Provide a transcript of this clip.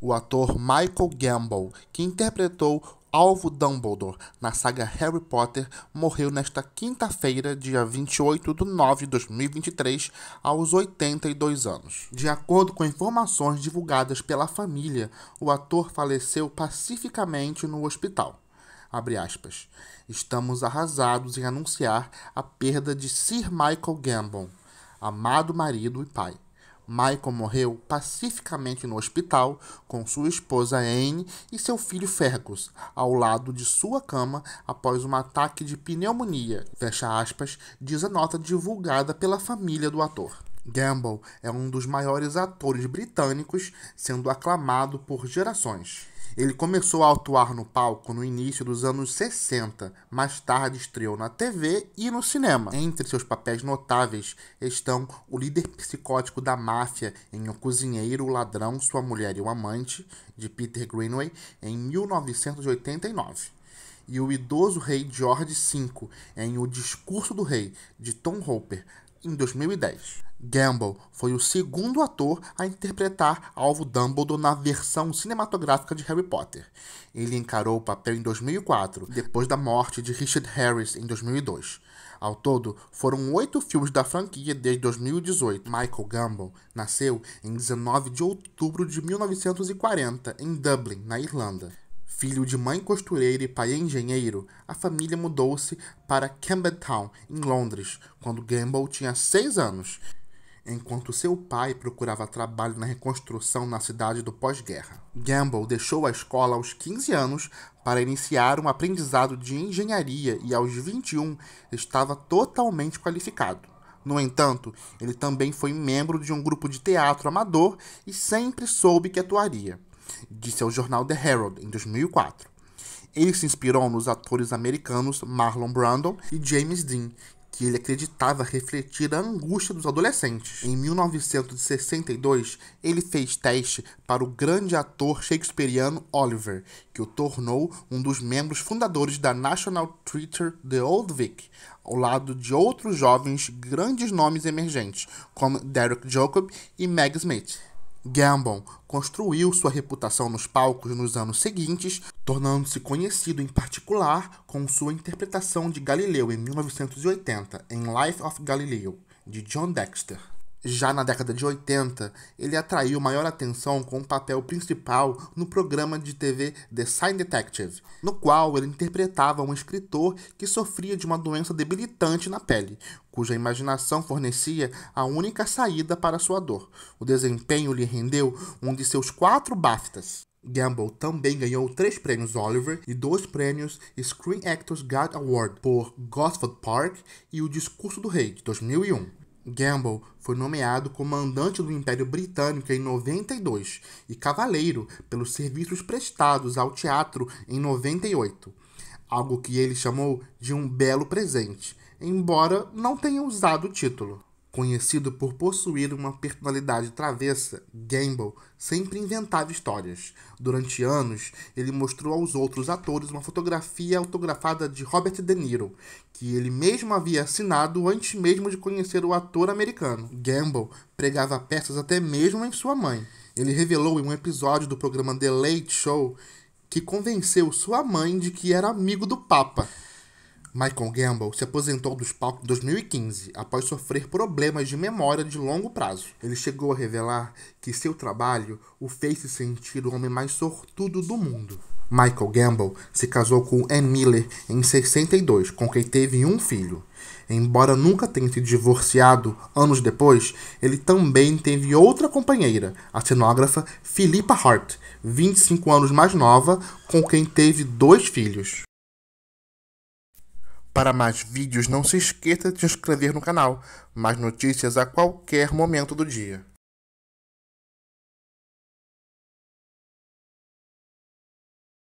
o ator Michael Gamble, que interpretou Alvo Dumbledore na saga Harry Potter, morreu nesta quinta-feira, dia 28 de nove de 2023, aos 82 anos. De acordo com informações divulgadas pela família, o ator faleceu pacificamente no hospital. Estamos arrasados em anunciar a perda de Sir Michael Gambon, amado marido e pai. Michael morreu pacificamente no hospital com sua esposa Anne e seu filho Fergus ao lado de sua cama após um ataque de pneumonia. Fecha aspas, diz a nota divulgada pela família do ator. Gamble é um dos maiores atores britânicos, sendo aclamado por gerações. Ele começou a atuar no palco no início dos anos 60, mais tarde estreou na TV e no cinema. Entre seus papéis notáveis estão o líder psicótico da máfia em O Cozinheiro, o Ladrão, Sua Mulher e o Amante, de Peter Greenway, em 1989 e o idoso rei George V em O Discurso do Rei, de Tom Hooper, em 2010. Gamble foi o segundo ator a interpretar Alvo Dumbledore na versão cinematográfica de Harry Potter. Ele encarou o papel em 2004, depois da morte de Richard Harris em 2002. Ao todo, foram oito filmes da franquia desde 2018. Michael Gamble nasceu em 19 de outubro de 1940, em Dublin, na Irlanda. Filho de mãe costureira e pai engenheiro, a família mudou-se para Camden em Londres, quando Gamble tinha seis anos, enquanto seu pai procurava trabalho na reconstrução na cidade do pós-guerra. Gamble deixou a escola aos 15 anos para iniciar um aprendizado de engenharia e aos 21 estava totalmente qualificado. No entanto, ele também foi membro de um grupo de teatro amador e sempre soube que atuaria disse ao jornal The Herald em 2004. Ele se inspirou nos atores americanos Marlon Brando e James Dean, que ele acreditava refletir a angústia dos adolescentes. Em 1962, ele fez teste para o grande ator shakespeariano Oliver, que o tornou um dos membros fundadores da National Theatre The Old Vic, ao lado de outros jovens grandes nomes emergentes, como Derek Jacob e Meg Smith. Gambon construiu sua reputação nos palcos nos anos seguintes, tornando-se conhecido em particular com sua interpretação de Galileu em 1980 em Life of Galileo, de John Dexter. Já na década de 80, ele atraiu maior atenção com um papel principal no programa de TV The Sign Detective, no qual ele interpretava um escritor que sofria de uma doença debilitante na pele, cuja imaginação fornecia a única saída para sua dor. O desempenho lhe rendeu um de seus quatro BAFTAs. Gamble também ganhou três prêmios Oliver e dois prêmios Screen Actors Guild Award por Gosford Park e O Discurso do Rei, de 2001. Gamble foi nomeado comandante do Império Britânico em 92 e cavaleiro pelos serviços prestados ao teatro em 98, algo que ele chamou de um belo presente, embora não tenha usado o título. Conhecido por possuir uma personalidade travessa, Gamble sempre inventava histórias. Durante anos, ele mostrou aos outros atores uma fotografia autografada de Robert De Niro, que ele mesmo havia assinado antes mesmo de conhecer o ator americano. Gamble pregava peças até mesmo em sua mãe. Ele revelou em um episódio do programa The Late Show que convenceu sua mãe de que era amigo do Papa. Michael Gamble se aposentou dos palcos em 2015 após sofrer problemas de memória de longo prazo. Ele chegou a revelar que seu trabalho o fez se sentir o homem mais sortudo do mundo. Michael Gamble se casou com Ann Miller em 62, com quem teve um filho. Embora nunca tenha se divorciado, anos depois, ele também teve outra companheira, a cenógrafa Philippa Hart, 25 anos mais nova, com quem teve dois filhos. Para mais vídeos, não se esqueça de se inscrever no canal. Mais notícias a qualquer momento do dia.